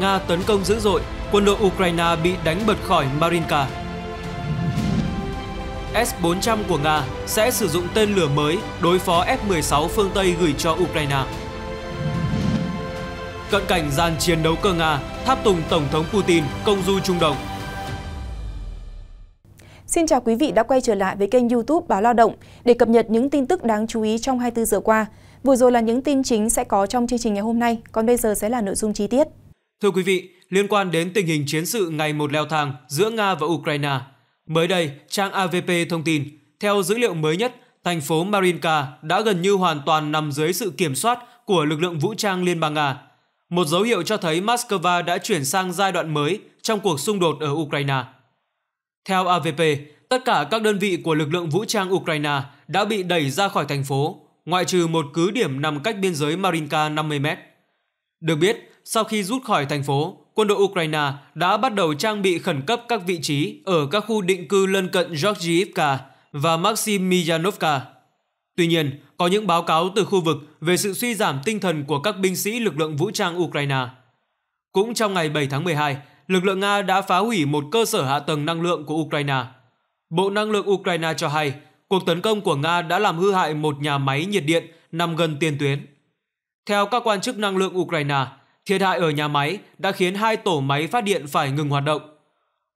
Nga tấn công dữ dội, quân đội Ukraine bị đánh bật khỏi Marinka. S-400 của Nga sẽ sử dụng tên lửa mới đối phó F-16 phương Tây gửi cho Ukraine. Cận cảnh gian chiến đấu cơ Nga tháp tùng Tổng thống Putin công du Trung Đông. Xin chào quý vị đã quay trở lại với kênh youtube Báo Lao Động để cập nhật những tin tức đáng chú ý trong 24 giờ qua. Vừa rồi là những tin chính sẽ có trong chương trình ngày hôm nay, còn bây giờ sẽ là nội dung chi tiết. Thưa quý vị, liên quan đến tình hình chiến sự ngày một leo thang giữa Nga và Ukraine, mới đây trang AVP thông tin, theo dữ liệu mới nhất, thành phố Marinka đã gần như hoàn toàn nằm dưới sự kiểm soát của lực lượng vũ trang Liên bang Nga, một dấu hiệu cho thấy Moscow đã chuyển sang giai đoạn mới trong cuộc xung đột ở Ukraine. Theo AVP, tất cả các đơn vị của lực lượng vũ trang Ukraine đã bị đẩy ra khỏi thành phố, ngoại trừ một cứ điểm nằm cách biên giới Marinka 50 mét Được biết, sau khi rút khỏi thành phố, quân đội Ukraine đã bắt đầu trang bị khẩn cấp các vị trí ở các khu định cư lân cận Georgiivka và Maximilianovka. Tuy nhiên, có những báo cáo từ khu vực về sự suy giảm tinh thần của các binh sĩ lực lượng vũ trang Ukraine. Cũng trong ngày 7 tháng 12, lực lượng Nga đã phá hủy một cơ sở hạ tầng năng lượng của Ukraine. Bộ Năng lượng Ukraine cho hay, cuộc tấn công của Nga đã làm hư hại một nhà máy nhiệt điện nằm gần tiền tuyến. Theo các quan chức năng lượng Ukraine, thiệt hại ở nhà máy đã khiến hai tổ máy phát điện phải ngừng hoạt động.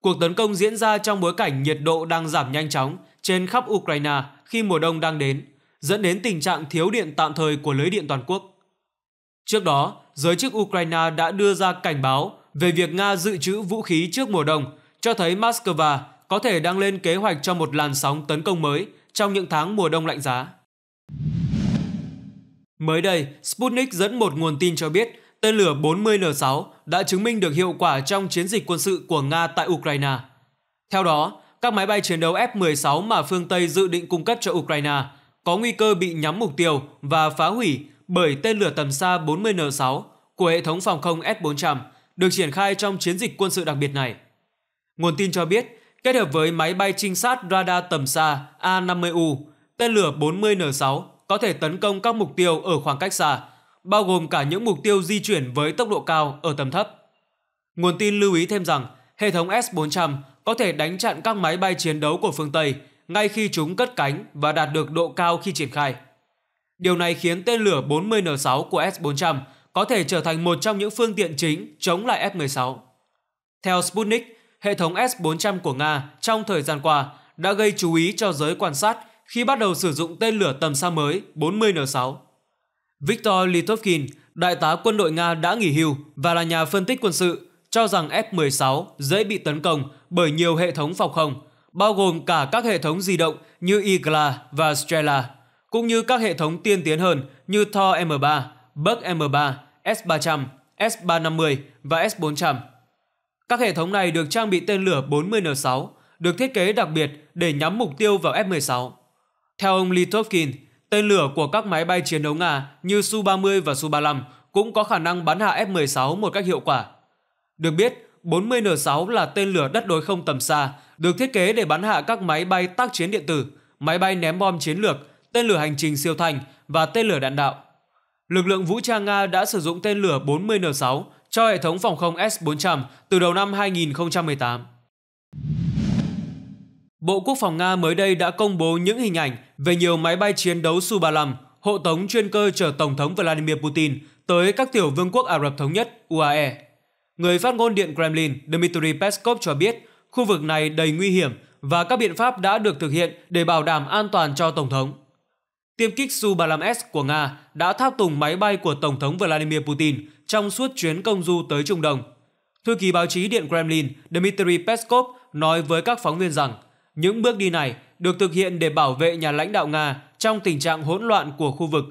Cuộc tấn công diễn ra trong bối cảnh nhiệt độ đang giảm nhanh chóng trên khắp Ukraine khi mùa đông đang đến, dẫn đến tình trạng thiếu điện tạm thời của lưới điện toàn quốc. Trước đó, giới chức Ukraine đã đưa ra cảnh báo về việc Nga dự trữ vũ khí trước mùa đông, cho thấy Moscow có thể đang lên kế hoạch cho một làn sóng tấn công mới trong những tháng mùa đông lạnh giá. Mới đây, Sputnik dẫn một nguồn tin cho biết tên lửa 40N6 đã chứng minh được hiệu quả trong chiến dịch quân sự của Nga tại Ukraine. Theo đó, các máy bay chiến đấu F-16 mà phương Tây dự định cung cấp cho Ukraine có nguy cơ bị nhắm mục tiêu và phá hủy bởi tên lửa tầm xa 40N6 của hệ thống phòng không S-400 được triển khai trong chiến dịch quân sự đặc biệt này. Nguồn tin cho biết, kết hợp với máy bay trinh sát radar tầm xa A-50U, tên lửa 40N6 có thể tấn công các mục tiêu ở khoảng cách xa – bao gồm cả những mục tiêu di chuyển với tốc độ cao ở tầm thấp. Nguồn tin lưu ý thêm rằng hệ thống S-400 có thể đánh chặn các máy bay chiến đấu của phương Tây ngay khi chúng cất cánh và đạt được độ cao khi triển khai. Điều này khiến tên lửa 40N6 của S-400 có thể trở thành một trong những phương tiện chính chống lại F-16. Theo Sputnik, hệ thống S-400 của Nga trong thời gian qua đã gây chú ý cho giới quan sát khi bắt đầu sử dụng tên lửa tầm xa mới 40N6. Viktor Litovkin, đại tá quân đội Nga đã nghỉ hưu và là nhà phân tích quân sự, cho rằng F-16 dễ bị tấn công bởi nhiều hệ thống phòng không, bao gồm cả các hệ thống di động như Igla và Strela, cũng như các hệ thống tiên tiến hơn như Thor M3, Buck M3, S-300, S-350 và S-400. Các hệ thống này được trang bị tên lửa 40N6, được thiết kế đặc biệt để nhắm mục tiêu vào F-16. Theo ông Litovkin, Tên lửa của các máy bay chiến đấu Nga như Su-30 và Su-35 cũng có khả năng bắn hạ F-16 một cách hiệu quả. Được biết, 40N6 là tên lửa đất đối không tầm xa, được thiết kế để bắn hạ các máy bay tác chiến điện tử, máy bay ném bom chiến lược, tên lửa hành trình siêu thanh và tên lửa đạn đạo. Lực lượng vũ trang Nga đã sử dụng tên lửa 40N6 cho hệ thống phòng không S-400 từ đầu năm 2018. Bộ Quốc phòng Nga mới đây đã công bố những hình ảnh về nhiều máy bay chiến đấu Su-35 hộ tống chuyên cơ chở Tổng thống Vladimir Putin tới các tiểu vương quốc Ả Rập Thống Nhất UAE. Người phát ngôn Điện Kremlin Dmitry Peskov cho biết khu vực này đầy nguy hiểm và các biện pháp đã được thực hiện để bảo đảm an toàn cho Tổng thống. Tiêm kích Su-35S của Nga đã tháp tùng máy bay của Tổng thống Vladimir Putin trong suốt chuyến công du tới Trung Đông. Thư ký báo chí Điện Kremlin Dmitry Peskov nói với các phóng viên rằng những bước đi này được thực hiện để bảo vệ nhà lãnh đạo Nga trong tình trạng hỗn loạn của khu vực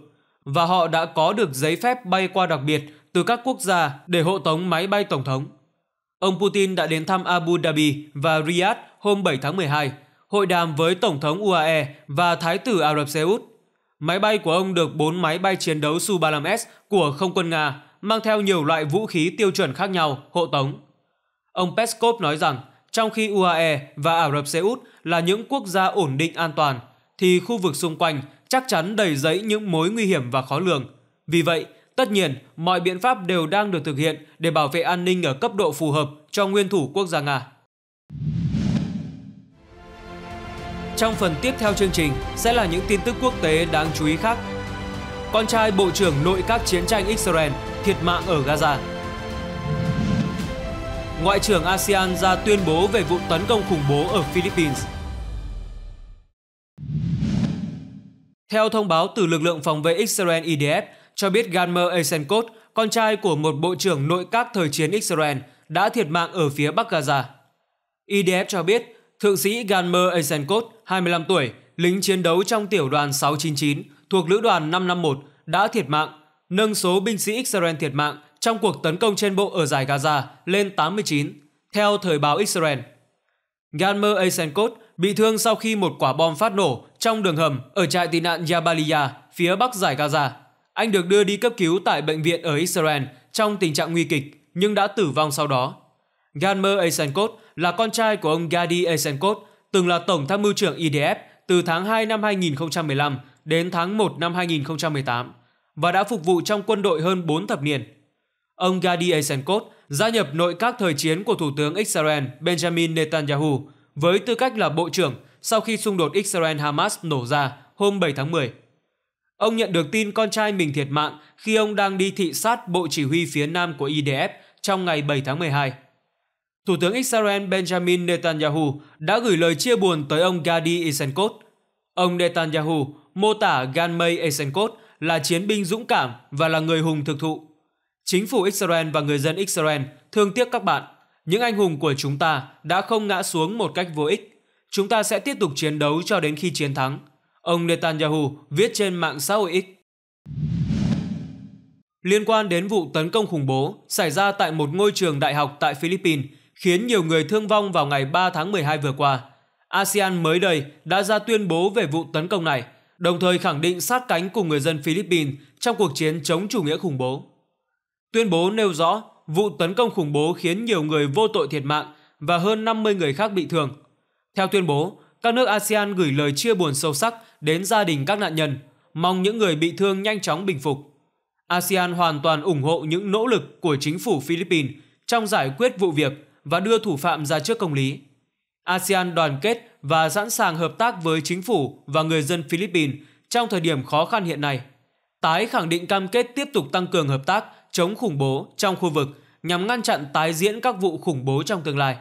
và họ đã có được giấy phép bay qua đặc biệt từ các quốc gia để hộ tống máy bay tổng thống. Ông Putin đã đến thăm Abu Dhabi và Riyadh hôm 7 tháng 12, hội đàm với Tổng thống UAE và Thái tử Ả Rập Xê Út. Máy bay của ông được 4 máy bay chiến đấu Su-35S của không quân Nga mang theo nhiều loại vũ khí tiêu chuẩn khác nhau hộ tống. Ông Peskov nói rằng trong khi UAE và Ả Rập Xê Út là những quốc gia ổn định an toàn, thì khu vực xung quanh chắc chắn đầy rẫy những mối nguy hiểm và khó lường. Vì vậy, tất nhiên, mọi biện pháp đều đang được thực hiện để bảo vệ an ninh ở cấp độ phù hợp cho nguyên thủ quốc gia Nga. Trong phần tiếp theo chương trình sẽ là những tin tức quốc tế đáng chú ý khác. Con trai Bộ trưởng Nội các chiến tranh Israel thiệt mạng ở Gaza. Ngoại trưởng ASEAN ra tuyên bố về vụ tấn công khủng bố ở Philippines. Theo thông báo từ lực lượng phòng vệ Israel IDF, cho biết Gamer Eisenkot, con trai của một bộ trưởng nội các thời chiến Israel, đã thiệt mạng ở phía Bắc Gaza. IDF cho biết, thượng sĩ Gamer Eisenkot, 25 tuổi, lính chiến đấu trong tiểu đoàn 699 thuộc lữ đoàn 551 đã thiệt mạng, nâng số binh sĩ Israel thiệt mạng trong cuộc tấn công trên bộ ở giải Gaza lên 89, theo thời báo Israel. Yalmer Eisenkot bị thương sau khi một quả bom phát nổ trong đường hầm ở trại tị nạn Jabalia, phía bắc giải Gaza. Anh được đưa đi cấp cứu tại bệnh viện ở Israel trong tình trạng nguy kịch nhưng đã tử vong sau đó. Yalmer Eisenkot là con trai của ông Gadi Eisenkot, từng là tổng tham mưu trưởng IDF từ tháng 2 năm 2015 đến tháng 1 năm 2018 và đã phục vụ trong quân đội hơn 4 thập niên. Ông Gadi Eisenkot gia nhập nội các thời chiến của Thủ tướng Israel Benjamin Netanyahu với tư cách là bộ trưởng sau khi xung đột Israel-Hamas nổ ra hôm 7 tháng 10. Ông nhận được tin con trai mình thiệt mạng khi ông đang đi thị sát bộ chỉ huy phía nam của IDF trong ngày 7 tháng 12. Thủ tướng Israel Benjamin Netanyahu đã gửi lời chia buồn tới ông Gadi Eisenkot. Ông Netanyahu mô tả Ganmay Eisenkot là chiến binh dũng cảm và là người hùng thực thụ. Chính phủ Israel và người dân Israel thương tiếc các bạn. Những anh hùng của chúng ta đã không ngã xuống một cách vô ích. Chúng ta sẽ tiếp tục chiến đấu cho đến khi chiến thắng. Ông Netanyahu viết trên mạng xã hội X. Liên quan đến vụ tấn công khủng bố xảy ra tại một ngôi trường đại học tại Philippines khiến nhiều người thương vong vào ngày 3 tháng 12 vừa qua, ASEAN mới đây đã ra tuyên bố về vụ tấn công này, đồng thời khẳng định sát cánh cùng người dân Philippines trong cuộc chiến chống chủ nghĩa khủng bố. Tuyên bố nêu rõ vụ tấn công khủng bố khiến nhiều người vô tội thiệt mạng và hơn 50 người khác bị thương. Theo tuyên bố, các nước ASEAN gửi lời chia buồn sâu sắc đến gia đình các nạn nhân, mong những người bị thương nhanh chóng bình phục. ASEAN hoàn toàn ủng hộ những nỗ lực của chính phủ Philippines trong giải quyết vụ việc và đưa thủ phạm ra trước công lý. ASEAN đoàn kết và sẵn sàng hợp tác với chính phủ và người dân Philippines trong thời điểm khó khăn hiện nay. Tái khẳng định cam kết tiếp tục tăng cường hợp tác chống khủng bố trong khu vực nhằm ngăn chặn tái diễn các vụ khủng bố trong tương lai.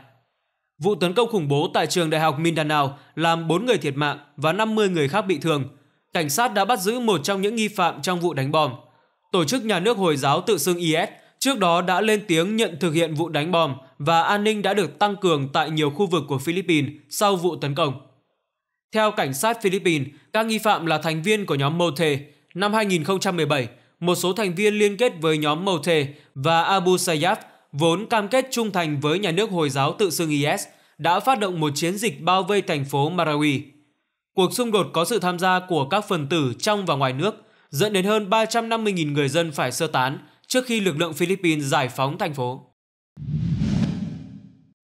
Vụ tấn công khủng bố tại trường đại học Mindanao làm 4 người thiệt mạng và 50 người khác bị thương. Cảnh sát đã bắt giữ một trong những nghi phạm trong vụ đánh bom. Tổ chức nhà nước Hồi giáo tự xưng IS trước đó đã lên tiếng nhận thực hiện vụ đánh bom và an ninh đã được tăng cường tại nhiều khu vực của Philippines sau vụ tấn công. Theo cảnh sát Philippines, các nghi phạm là thành viên của nhóm Mote. Năm 2017, một số thành viên liên kết với nhóm Mote và Abu Sayyaf vốn cam kết trung thành với nhà nước Hồi giáo tự xưng IS đã phát động một chiến dịch bao vây thành phố Marawi. Cuộc xung đột có sự tham gia của các phần tử trong và ngoài nước, dẫn đến hơn 350.000 người dân phải sơ tán trước khi lực lượng Philippines giải phóng thành phố.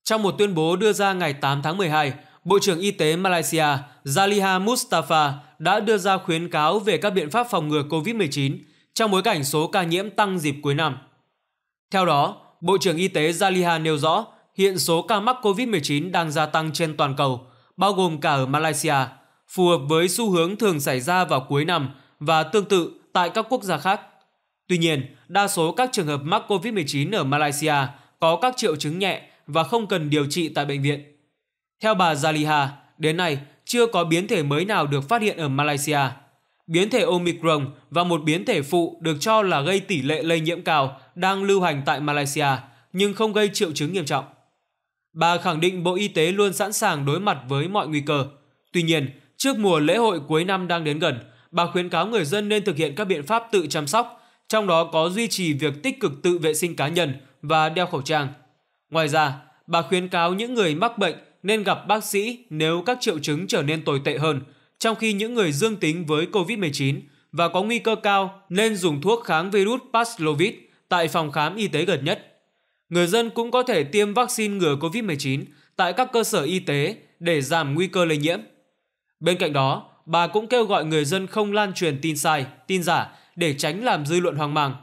Trong một tuyên bố đưa ra ngày 8 tháng 12, Bộ trưởng Y tế Malaysia Zaliha Mustafa đã đưa ra khuyến cáo về các biện pháp phòng ngừa COVID-19 trong bối cảnh số ca nhiễm tăng dịp cuối năm. Theo đó, Bộ trưởng Y tế Zaliha nêu rõ hiện số ca mắc COVID-19 đang gia tăng trên toàn cầu, bao gồm cả ở Malaysia, phù hợp với xu hướng thường xảy ra vào cuối năm và tương tự tại các quốc gia khác. Tuy nhiên, đa số các trường hợp mắc COVID-19 ở Malaysia có các triệu chứng nhẹ và không cần điều trị tại bệnh viện. Theo bà Zaliha, đến nay chưa có biến thể mới nào được phát hiện ở Malaysia biến thể Omicron và một biến thể phụ được cho là gây tỷ lệ lây nhiễm cao đang lưu hành tại Malaysia nhưng không gây triệu chứng nghiêm trọng. Bà khẳng định Bộ Y tế luôn sẵn sàng đối mặt với mọi nguy cơ. Tuy nhiên, trước mùa lễ hội cuối năm đang đến gần, bà khuyến cáo người dân nên thực hiện các biện pháp tự chăm sóc, trong đó có duy trì việc tích cực tự vệ sinh cá nhân và đeo khẩu trang. Ngoài ra, bà khuyến cáo những người mắc bệnh nên gặp bác sĩ nếu các triệu chứng trở nên tồi tệ hơn – trong khi những người dương tính với COVID-19 và có nguy cơ cao nên dùng thuốc kháng virus Paxlovid tại phòng khám y tế gần nhất. Người dân cũng có thể tiêm vaccine ngừa COVID-19 tại các cơ sở y tế để giảm nguy cơ lây nhiễm. Bên cạnh đó, bà cũng kêu gọi người dân không lan truyền tin sai, tin giả để tránh làm dư luận hoang mang.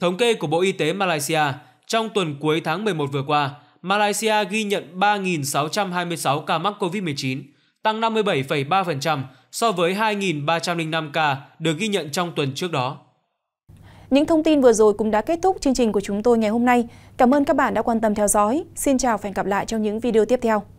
Thống kê của Bộ Y tế Malaysia, trong tuần cuối tháng 11 vừa qua, Malaysia ghi nhận 3.626 ca mắc COVID-19, tăng 57,3% so với 2.305 ca được ghi nhận trong tuần trước đó. Những thông tin vừa rồi cũng đã kết thúc chương trình của chúng tôi ngày hôm nay. Cảm ơn các bạn đã quan tâm theo dõi. Xin chào và hẹn gặp lại trong những video tiếp theo.